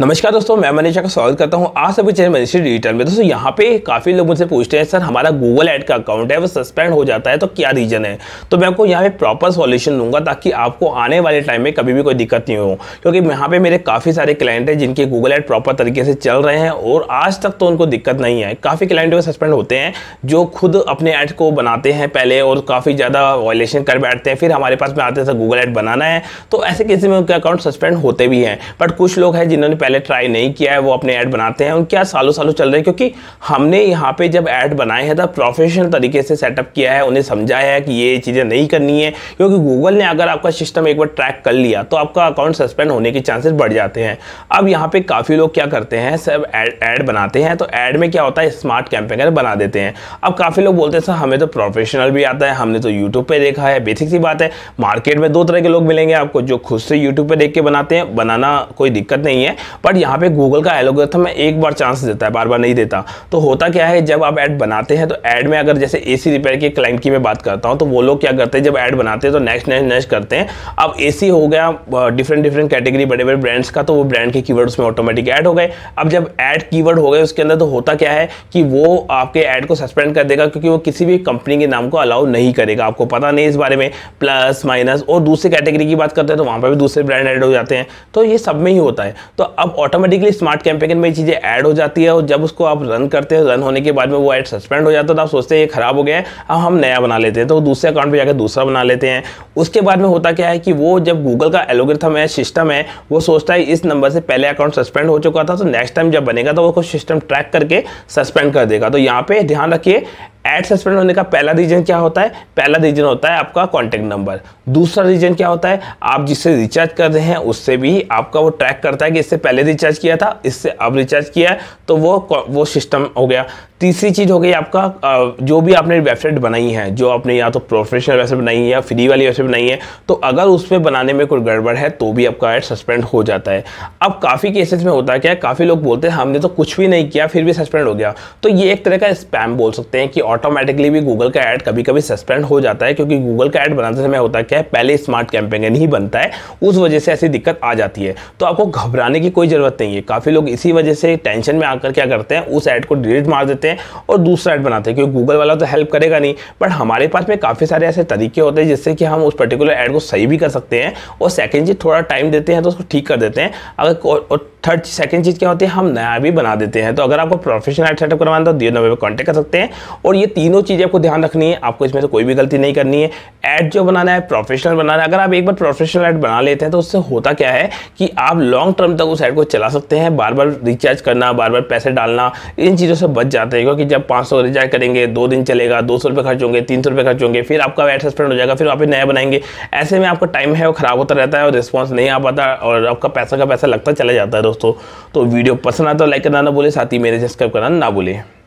नमस्कार दोस्तों मैं मनीषा का स्वागत करता हूं आज सभी चैनल मनीषी डिजिटल में दोस्तों यहां पे काफ़ी लोग मुझसे पूछते हैं सर हमारा गूगल ऐड का अकाउंट है वो सस्पेंड हो जाता है तो क्या रीज़न है तो मैं आपको यहां पे प्रॉपर सॉल्यूशन दूंगा ताकि आपको आने वाले टाइम में कभी भी कोई दिक्कत नहीं हो क्योंकि यहाँ पर मेरे काफ़ी सारे क्लाइंट हैं जिनके गूगल ऐड प्रॉपर तरीके से चल रहे हैं और आज तक तो उनको दिक्कत नहीं है काफ़ी क्लाइंट वो सस्पेंड होते हैं जो खुद अपने ऐड को बनाते हैं पहले और काफ़ी ज़्यादा वॉयलेशन कर बैठते हैं फिर हमारे पास में आते हैं सर गूगल ऐड बनाना है तो ऐसे किसी में उनके अकाउंट सस्पेंड होते भी हैं बट कुछ लोग हैं जिन्होंने पहले ट्राई नहीं किया है वो अपने ऐड बनाते हैं और क्या सालों सालों चल रहे हैं क्योंकि हमने यहाँ पे जब ऐड बनाए हैं तो प्रोफेशनल तरीके से सेटअप किया है उन्हें समझाया है कि ये चीज़ें नहीं करनी है क्योंकि गूगल ने अगर आपका सिस्टम एक बार ट्रैक कर लिया तो आपका अकाउंट सस्पेंड होने के चांसेस बढ़ जाते हैं अब यहाँ पर काफ़ी लोग क्या करते हैं सब ऐड बनाते हैं तो ऐड में क्या होता है स्मार्ट कैंपेनर बना देते हैं अब काफ़ी लोग बोलते हैं सर हमें तो प्रोफेशनल भी आता है हमने तो यूट्यूब पर देखा है बेसिक सी बात है मार्केट में दो तरह के लोग मिलेंगे आपको जो खुद से यूट्यूब पर देख के बनाते हैं बनाना कोई दिक्कत नहीं है बट यहाँ पे गूगल का एलोग्रथम एक बार चांस देता है बार बार नहीं देता तो होता क्या है जब आप ऐड बनाते हैं तो ऐड में अगर जैसे ए रिपेयर के क्लाइंट की मैं बात करता हूँ तो वो लोग क्या करते हैं जब ऐड बनाते हैं तो नेक्स्ट नेक्स्ट नेक्स्ट करते हैं अब ए हो गया डिफरेंट डिफरेंट कैटेगरी बड़े बड़े ब्रांड्स का तो वो ब्रांड के कीवर्ड उसमें ऑटोमेटिक ऐड हो गए अब जब ऐड कीवर्ड हो गए उसके अंदर तो होता क्या है कि वो आपके ऐड को सस्पेंड कर देगा क्योंकि वो किसी भी कंपनी के नाम को अलाउ नहीं करेगा आपको पता नहीं इस बारे में प्लस माइनस और दूसरी कैटेगरी की बात करते हैं तो वहां पर भी दूसरे ब्रांड ऐड हो जाते हैं तो ये सब में ही होता है तो अब अब ऑटोमेटिकली स्मार्ट कैंपेन में चीज़ें ऐड हो जाती है और जब उसको आप रन करते हो रन होने के बाद में वो ऐड सस्पेंड हो जाता है तो आप सोचते हैं ये खराब हो गया है अब हम नया बना लेते हैं तो दूसरे अकाउंट पर जाकर दूसरा बना लेते हैं उसके बाद में होता क्या है कि वो जब गूगल का एलोग्रथम है सिस्टम है वो सोचता है इस नंबर से पहले अकाउंट सस्पेंड हो चुका था तो नेक्स्ट टाइम जब बनेगा तो वो सिस्टम ट्रैक करके सस्पेंड कर देगा तो यहाँ पे ध्यान रखिए एड सस्पेंड होने का पहला रीजन क्या होता है पहला रीजन होता है आपका कॉन्टैक्ट नंबर दूसरा रीजन क्या होता है आप जिससे रिचार्ज कर रहे हैं उससे भी आपका वो ट्रैक करता है कि इससे पहले रिचार्ज किया था इससे अब रिचार्ज किया है तो वो वो सिस्टम हो गया तीसरी चीज़ हो गई आपका जो भी आपने वेबसाइट बनाई है जो आपने या तो प्रोफेशनल वेबसाइट बनाई है या फ्री वाली वेबसाइट बनाई है तो अगर उस पर बनाने में कोई गड़बड़ है तो भी आपका ऐड सस्पेंड हो जाता है अब काफ़ी केसेस में होता क्या है काफ़ी लोग बोलते हैं हमने तो कुछ भी नहीं किया फिर भी सस्पेंड हो गया तो ये एक तरह का स्पैम बोल सकते हैं कि ऑटोमेटिकली भी गूगल का ऐड कभी कभी सस्पेंड हो जाता है क्योंकि गूगल का ऐड बनाते समय होता क्या है पहले स्मार्ट कैंपेन ही बनता है उस वजह से ऐसी दिक्कत आ जाती है तो आपको घबराने की कोई ज़रूरत नहीं है काफ़ी लोग इसी वजह से टेंशन में आकर क्या करते हैं उस ऐड को डिलीट मार देते हैं और दूसरा ऐड बनाते हैं क्योंकि गूगल वाला तो हेल्प करेगा नहीं बट हमारे पास में काफ़ी सारे ऐसे तरीके होते हैं जिससे कि हम उस पर्टिकुलर ऐड को सही भी कर सकते हैं और सेकेंड चीज़ थोड़ा टाइम देते हैं तो उसको ठीक कर देते हैं अगर थर्ड सेकंड चीज़ क्या होती है हम नया भी बना देते हैं तो अगर आपको प्रोफेशनल ऐड सेटअप करवाना तो दिए नंबर पर कॉन्टेक्ट कर सकते हैं और ये तीनों चीज़ें आपको ध्यान रखनी है आपको इसमें से कोई भी गलती नहीं करनी है ऐड जो बनाना है प्रोफेशनल बनाना है अगर आप एक बार प्रोफेशनल ऐड बना लेते हैं तो उससे होता क्या है कि आप लॉन्ग टर्म तक उस ऐड को चला सकते हैं बार बार रिचार्ज करना बार बार पैसे डालना इन चीज़ों से बच जाते हैं क्योंकि जब पाँच रिचार्ज करेंगे दो दिन चलेगा दो सौ खर्च होंगे तीन सौ खर्च होंगे फिर आपका ऐड सस्पेंड हो जाएगा फिर आप नया बनाएंगे ऐसे में आपका टाइम है वो खराब होता रहता है और रिस्पॉन्स नहीं आ पाता और आपका पैसा का पैसा लगता चला जाता है दोस्तों दोस्तों तो वीडियो पसंद आता तो लाइक करना ना बोले साथ ही मेरे सब्सक्राइब करना ना बोले